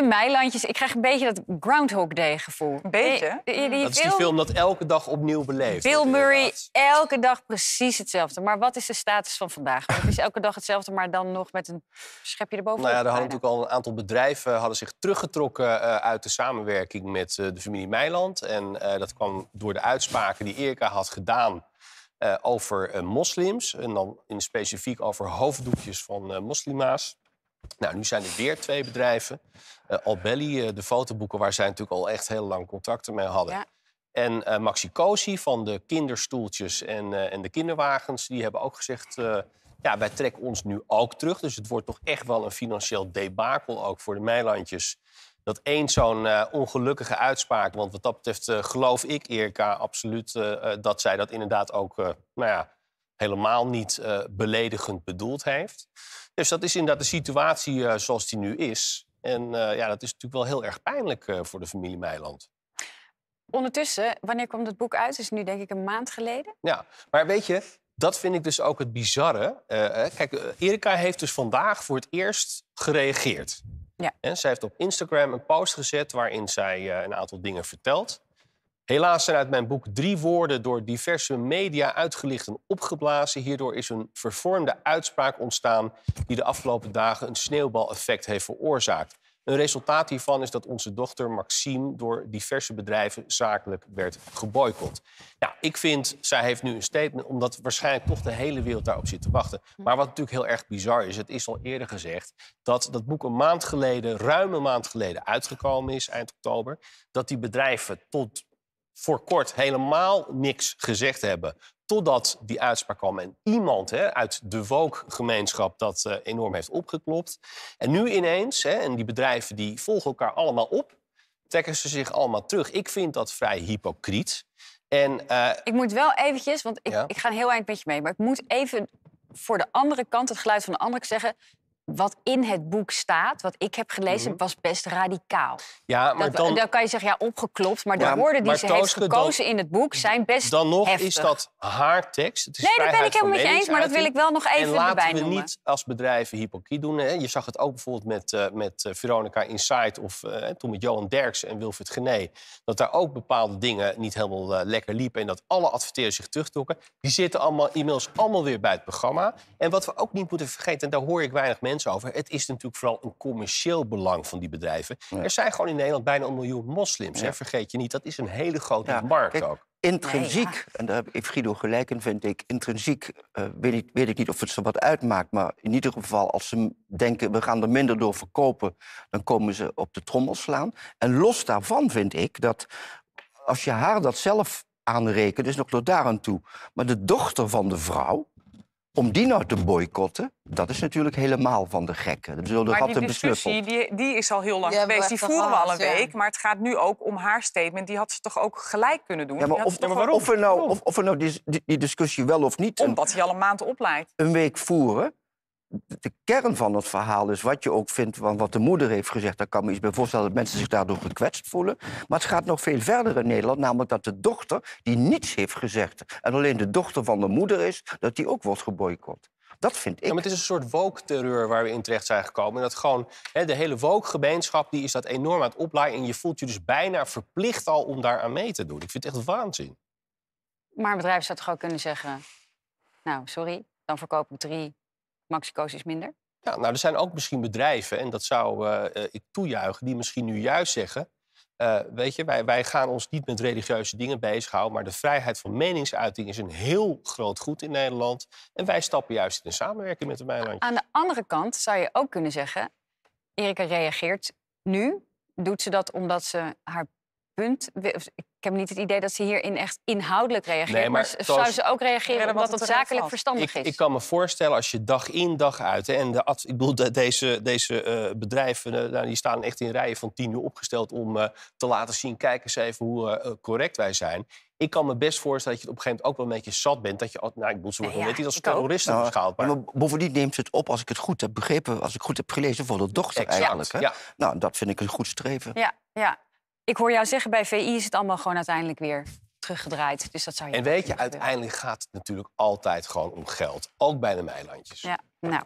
De meilandjes. Ik krijg een beetje dat Groundhog Day gevoel. Een eh, Die, dat is die film dat elke dag opnieuw beleeft. Bill Murray, elke dag precies hetzelfde. Maar wat is de status van vandaag? Want het is elke dag hetzelfde, maar dan nog met een schepje erbovenop. Nou ja, er hadden natuurlijk al een aantal bedrijven eh, hadden zich teruggetrokken eh, uit de samenwerking met de familie Meiland. En dat kwam door de uitspraken die Erika had gedaan over moslims. En dan in specifiek over hoofddoekjes van moslima's. Nou, nu zijn er weer twee bedrijven. Uh, Albelli, eh, de fotoboeken waar zij natuurlijk al echt heel lang contacten mee hadden. En eh, Maxi Cosi van de kinderstoeltjes en, en de kinderwagens... die hebben ook gezegd, ja, wij trekken ons nu ook terug. Dus het wordt toch echt wel een financieel debakel ook voor de Meilandjes. Dat één zo'n ongelukkige uitspraak... want wat dat betreft geloof ik, Erika, absoluut... dat zij dat inderdaad ook, nou ja, helemaal niet beledigend bedoeld heeft... Dus dat is inderdaad de situatie eh, zoals die nu is. En eh, ja, dat is natuurlijk wel heel erg pijnlijk eh, voor de familie Meiland. Ondertussen, wanneer komt het boek uit? Is het nu denk ik een maand geleden. Ja, maar weet je, dat vind ik dus ook het bizarre. kijk, Erika heeft dus vandaag voor het eerst gereageerd. Ja. En zij heeft op Instagram een post gezet waarin zij een aantal dingen vertelt. Helaas zijn uit mijn boek drie woorden door diverse media uitgelicht en opgeblazen. Hierdoor is een vervormde uitspraak ontstaan die de afgelopen dagen een sneeuwbaleffect heeft veroorzaakt. Een resultaat hiervan is dat onze dochter Maxime door diverse bedrijven zakelijk werd geboycott. Nou, ik vind, zij heeft nu een statement, omdat waarschijnlijk toch de hele wereld daarop zit te wachten. Hm. Maar wat natuurlijk heel erg bizar is, het is al eerder gezegd dat dat boek een maand geleden, ruim een maand geleden, uitgekomen is, eind oktober. Dat die bedrijven tot voor kort helemaal niks gezegd hebben. Totdat die uitspraak kwam en iemand hè, uit de woke gemeenschap dat eh, enorm heeft opgeklopt. En nu ineens, hè, en die bedrijven die volgen elkaar allemaal op, trekken ze zich allemaal terug. Ik vind dat vrij hypocriet. En, eh, Ik moet wel eventjes, want ik, ik ga een heel eind met je mee, maar ik moet even voor de andere kant, het geluid van de andere zeggen wat in het boek staat, wat ik heb gelezen, mhm. was best radicaal. Ja, maar dan, dan kan je zeggen, ja, opgeklopt. Maar de woorden die ze heeft gekozen in het boek zijn best Dan nog is dat haar tekst. Het is nee, dat ben ik helemaal met je eens, maar dat wil ik wel nog even en laten we niet als bedrijven hypocriet doen. Hè? Je zag het ook bijvoorbeeld met, eh, met eh, Veronica Insight... of eh, toen met Johan Derksen en Wilfried Gené... dat daar ook bepaalde dingen niet helemaal lekker liepen... en dat alle adverteerders zich terugtrokken. Die zitten allemaal, inmiddels allemaal weer bij het programma. En wat we ook niet moeten vergeten, en daar hoor ik weinig mensen over. Het is natuurlijk vooral een commercieel belang van die bedrijven. Er zijn gewoon in Nederland bijna een miljoen moslims. Hè? Vergeet je niet, dat is een hele grote markt ook. Intrinsiek, en daar heeft Guido gelijk in, vind ik. Intrinsiek eh, weet, ik, weet ik niet of het ze wat uitmaakt. Maar in ieder geval, als ze denken we gaan er minder door verkopen, dan komen ze op de trommel slaan. En los daarvan vind ik dat als je haar dat zelf aanrekent, is nog door daar aan toe. Maar de dochter van de vrouw, om die nou te boycotten, dat is natuurlijk helemaal van de gekken. Dat zullen de maar die discussie die, die, is al heel lang geweest. Die voeren we al een week. Maar het gaat nu ook om haar statement. Die had ze toch ook gelijk kunnen doen? of, of we nou, of, nou die, die, discussie wel of niet... Omdat hij al een maand opleidt. Een week voeren de kern van het verhaal is wat je ook vindt van wat de moeder heeft gezegd. Daar kan me iets bij voorstellen dat mensen zich daardoor gekwetst voelen. Maar het gaat nog veel verder in Nederland, namelijk dat de dochter die niets heeft gezegd en alleen de dochter van de moeder is, dat die ook wordt geboycott. Dat vind ik. Ja, maar het is een soort woke-terreur waar we in terecht zijn gekomen. En dat gewoon, hè, de hele woke-gemeenschap die is dat enorm aan het oplaaien. En je voelt je dus bijna verplicht al om daar aan mee te doen. Ik vind het echt waanzin. Maar een bedrijf zou toch ook kunnen zeggen... nou, sorry, dan verkoop ik drie Maxico's is minder? Ja, nou, er zijn ook misschien bedrijven, en dat zou eh, ik toejuichen, die misschien nu juist zeggen. Eh, weet je, wij, wij gaan ons niet met religieuze dingen bezighouden, maar de vrijheid van meningsuiting is een heel groot goed in Nederland. En wij stappen juist in de samenwerking met de Meilandje. Aan de andere kant zou je ook kunnen zeggen, Erika reageert nu. Doet ze dat omdat ze haar punt. Ik heb niet het idee dat ze hierin echt inhoudelijk reageert. Nee, maar, maar zouden ze ook reageren omdat het, het zakelijk verstandig is? Ik kan me voorstellen als je dag in, dag uit... Hè, en de, ik bedoel, deze, deze eh, bedrijven eh, nou, die staan echt in rijen van tien uur opgesteld... om eh, te laten zien, kijk eens even hoe correct wij zijn ik kan me best voorstellen dat je op een gegeven moment ook wel een beetje zat bent. Dat je, nou, ik bedoel, ze worden niet als terroristen nou, beschouwd. Maar bovendien neemt ze het op, als ik het goed heb begrepen, als ik goed heb gelezen, voor de dochter exact, eigenlijk. Ja. Nou, dat vind ik een goed streven. Ja, ja ik hoor jou zeggen, bij VI is het allemaal gewoon uiteindelijk weer teruggedraaid. Dus dat zou je en weet je, uiteindelijk gaat het natuurlijk altijd gewoon om geld. Ook bij de meilandjes. Ja, nou,